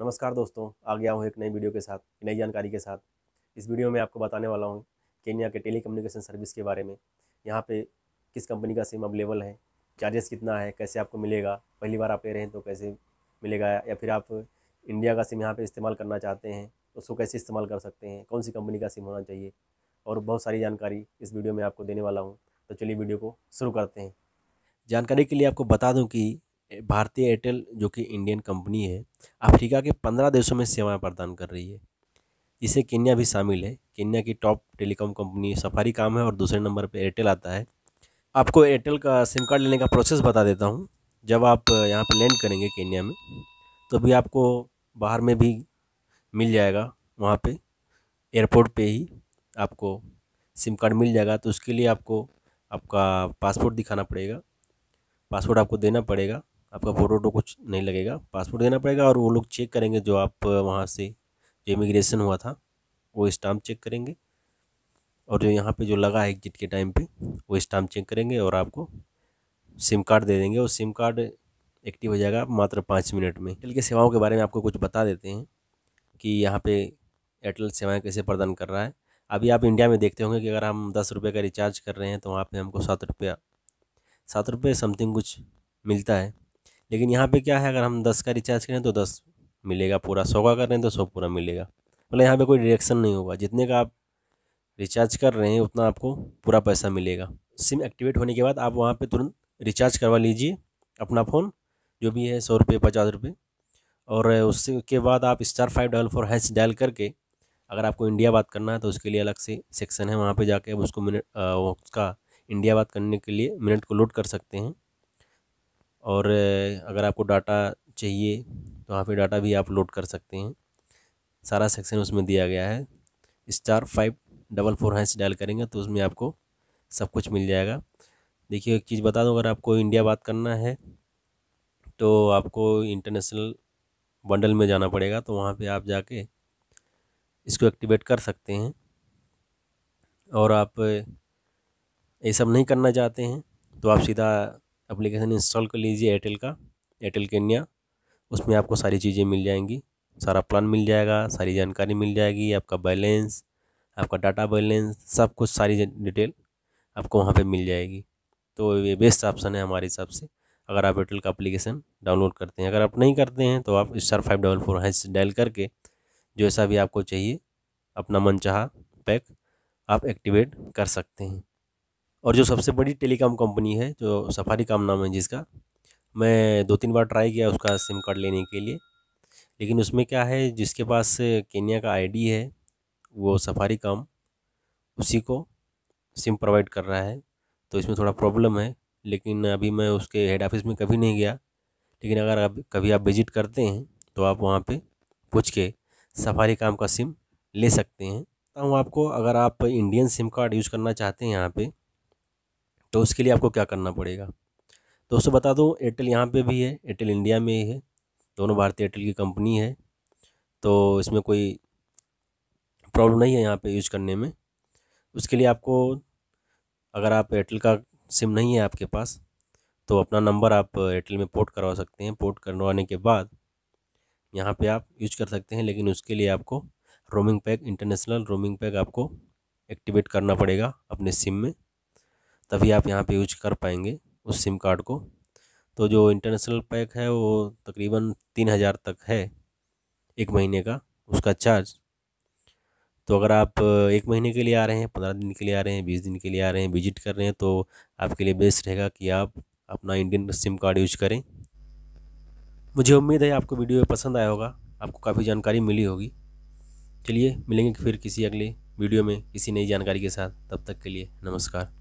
नमस्कार दोस्तों आ गया हूँ एक नई वीडियो के साथ नई जानकारी के साथ इस वीडियो में आपको बताने वाला हूँ केन्या के टेली कम्युनिकेशन सर्विस के बारे में यहाँ पे किस कंपनी का सिम अवेलेबल है चार्जेस कितना है कैसे आपको मिलेगा पहली बार आप ले रहे हैं तो कैसे मिलेगा या फिर आप इंडिया का सिम यहाँ पर इस्तेमाल करना चाहते हैं तो उसको कैसे इस्तेमाल कर सकते हैं कौन सी कंपनी का सिम होना चाहिए और बहुत सारी जानकारी इस वीडियो में आपको देने वाला हूँ तो चलिए वीडियो को शुरू करते हैं जानकारी के लिए आपको बता दूं कि भारतीय एयरटेल जो कि इंडियन कंपनी है अफ्रीका के पंद्रह देशों में सेवाएं प्रदान कर रही है इसे केन्या भी शामिल है केन्या की टॉप टेलीकॉम कंपनी सफारी काम है और दूसरे नंबर पर एयरटेल आता है आपको एयरटेल का सिम कार्ड लेने का प्रोसेस बता देता हूँ जब आप यहाँ पर लैंड करेंगे केन्या में तो भी आपको बाहर में भी मिल जाएगा वहाँ पे एयरपोर्ट पे ही आपको सिम कार्ड मिल जाएगा तो उसके लिए आपको आपका पासपोर्ट दिखाना पड़ेगा पासपोर्ट आपको देना पड़ेगा आपका फ़ोटो वोटो कुछ नहीं लगेगा पासपोर्ट देना पड़ेगा और वो लोग चेक करेंगे जो आप वहाँ से जो इमिग्रेशन हुआ था वो स्टाम्प चेक करेंगे और जो यहाँ पे जो लगा है एग्जिट के टाइम पे वो स्टाम्प चेक करेंगे और आपको सिम कार्ड दे देंगे और सिम कार्ड एक्टिव हो जाएगा मात्र पाँच मिनट में एयरटेल के सेवाओं के बारे में आपको कुछ बता देते हैं कि यहाँ पे एयरटेल सेवाएं कैसे प्रदान कर रहा है अभी आप इंडिया में देखते होंगे कि अगर हम दस रुपये का रिचार्ज कर रहे हैं तो वहाँ पर हमको सात रुपया सात रुपये समथिंग कुछ मिलता है लेकिन यहाँ पे क्या है अगर हम दस का रिचार्ज करें तो दस मिलेगा पूरा सौ का कर रहे हैं तो सौ पूरा मिलेगा मतलब यहाँ पे कोई डिडक्शन नहीं होगा जितने का आप रिचार्ज कर रहे हैं उतना आपको पूरा पैसा मिलेगा सिम एक्टिवेट होने के बाद आप वहाँ पर तुरंत रिचार्ज करवा लीजिए अपना फ़ोन जो भी है सौ रुपये पचास रुपये और उसके बाद आप star five double four hash dial करके अगर आपको इंडिया बात करना है तो उसके लिए अलग से सेक्शन है वहाँ पे जाके आप उसको मिनट उसका इंडिया बात करने के लिए मिनट को लोड कर सकते हैं और अगर आपको डाटा चाहिए तो वहाँ पे डाटा भी आप लोड कर सकते हैं सारा सेक्शन उसमें दिया गया है star five double four hash dial करेंगे तो उसमें आपको सब कुछ मिल जाएगा देखिए एक चीज़ बता दूँ अगर आपको इंडिया बात करना है तो आपको इंटरनेशनल बंडल में जाना पड़ेगा तो वहाँ पे आप जाके इसको एक्टिवेट कर सकते हैं और आप ये सब नहीं करना चाहते हैं तो आप सीधा एप्लीकेशन इंस्टॉल कर लीजिए एयरटेल का एयरटेल केन्या उसमें आपको सारी चीज़ें मिल जाएंगी सारा प्लान मिल जाएगा सारी जानकारी मिल जाएगी आपका बैलेंस आपका डाटा बैलेंस सब कुछ सारी डिटेल आपको वहाँ पे मिल जाएगी तो ये बेस्ट ऑप्शन है हमारे हिसाब से अगर आप एयरटेल का अप्लीकेशन डाउनलोड करते हैं अगर आप नहीं करते हैं तो आप star five double four hash dial करके जैसा भी आपको चाहिए अपना मनचाहा पैक आप एक्टिवेट कर सकते हैं और जो सबसे बड़ी टेलीकॉम कंपनी है जो सफारी काम नाम है जिसका मैं दो तीन बार ट्राई किया उसका सिम कार्ड लेने के लिए लेकिन उसमें क्या है जिसके पास केन्या का आईडी है वो सफारी काम उसी को सिम प्रोवाइड कर रहा है तो इसमें थोड़ा प्रॉब्लम है लेकिन अभी मैं उसके हेड ऑफिस में कभी नहीं गया लेकिन अगर आप कभी आप विजिट करते हैं तो आप वहाँ पर पूछ के सफारी काम का सिम ले सकते हैं तो आपको अगर आप इंडियन सिम कार्ड यूज़ करना चाहते हैं यहाँ पर तो उसके लिए आपको क्या करना पड़ेगा दोस्तों बता दूँ एयरटेल यहाँ पे भी है एयरटेल इंडिया में ही है दोनों भारतीय एयरटेल की कंपनी है तो इसमें कोई प्रॉब्लम नहीं है यहाँ पे यूज करने में उसके लिए आपको अगर आप एयरटेल का सिम नहीं है आपके पास तो अपना नंबर आप एयरटेल में पोर्ट करवा सकते हैं पोर्ट करवाने के बाद यहाँ पे आप यूज कर सकते हैं लेकिन उसके लिए आपको roaming pack international roaming pack आपको एक्टिवेट करना पड़ेगा अपने सिम में तभी आप यहाँ पे यूज कर पाएंगे उस सिम कार्ड को तो जो इंटरनेशनल पैक है वो तकरीबन तीन हज़ार तक है एक महीने का उसका चार्ज तो अगर आप एक महीने के लिए आ रहे हैं पंद्रह दिन के लिए आ रहे हैं बीस दिन के लिए आ रहे हैं विजिट कर रहे हैं तो आपके लिए बेस्ट रहेगा कि आप अपना इंडियन सिम कार्ड यूज करें मुझे उम्मीद है आपको वीडियो पसंद आया होगा आपको काफ़ी जानकारी मिली होगी चलिए मिलेंगे फिर किसी अगले वीडियो में किसी नई जानकारी के साथ तब तक के लिए नमस्कार